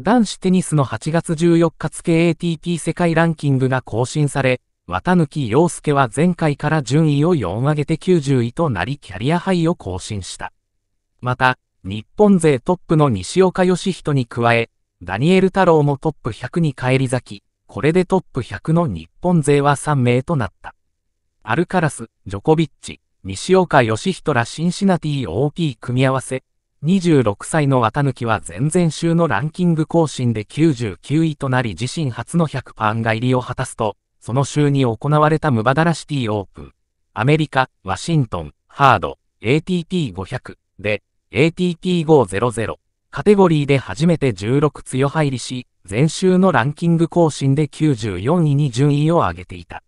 男子テニスの8月14日付 ATP 世界ランキングが更新され、綿貫陽介は前回から順位を4上げて90位となりキャリアハイを更新した。また、日本勢トップの西岡義人に加え、ダニエル太郎もトップ100に返り咲き、これでトップ100の日本勢は3名となった。アルカラス、ジョコビッチ、西岡義人らシンシナティ OP 組み合わせ、26歳の綿貫は前々週のランキング更新で99位となり自身初の100パンが入りを果たすと、その週に行われたムバダラシティオープン、アメリカ、ワシントン、ハード、ATP500 で、ATP500 カテゴリーで初めて16強入りし、前週のランキング更新で94位に順位を上げていた。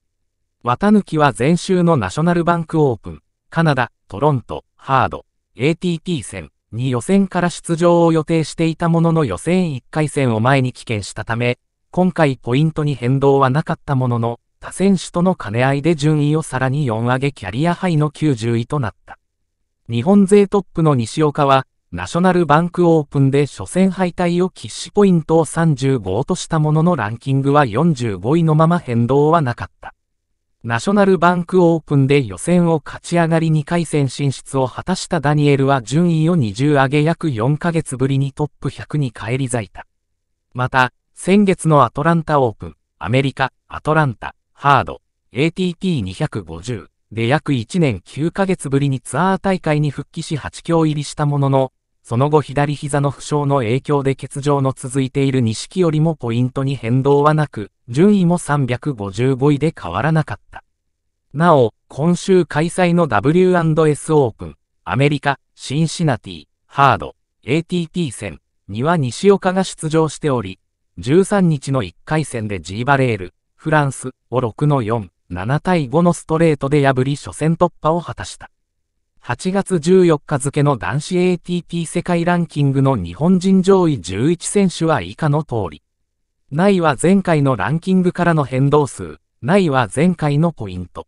綿貫は前週のナショナルバンクオープン、カナダ、トロント、ハード、ATP 戦、に予選から出場を予定していたものの予選1回戦を前に棄権したため、今回ポイントに変動はなかったものの、他選手との兼ね合いで順位をさらに4上げキャリアハイの90位となった。日本勢トップの西岡は、ナショナルバンクオープンで初戦敗退を喫死ポイントを35としたもののランキングは45位のまま変動はなかった。ナショナルバンクオープンで予選を勝ち上がり2回戦進出を果たしたダニエルは順位を20上げ約4ヶ月ぶりにトップ100に返り咲いた。また、先月のアトランタオープン、アメリカ、アトランタ、ハード、ATP250 で約1年9ヶ月ぶりにツアー大会に復帰し8強入りしたものの、その後左膝の負傷の影響で欠場の続いている錦織もポイントに変動はなく、順位も355位で変わらなかった。なお、今週開催の W&S オープン、アメリカ、シンシナティ、ハード、ATT 戦には西岡が出場しており、13日の1回戦で G バレール、フランスを6の4、7対5のストレートで破り初戦突破を果たした。8月14日付の男子 ATP 世界ランキングの日本人上位11選手は以下の通り。ないは前回のランキングからの変動数、ないは前回のポイント。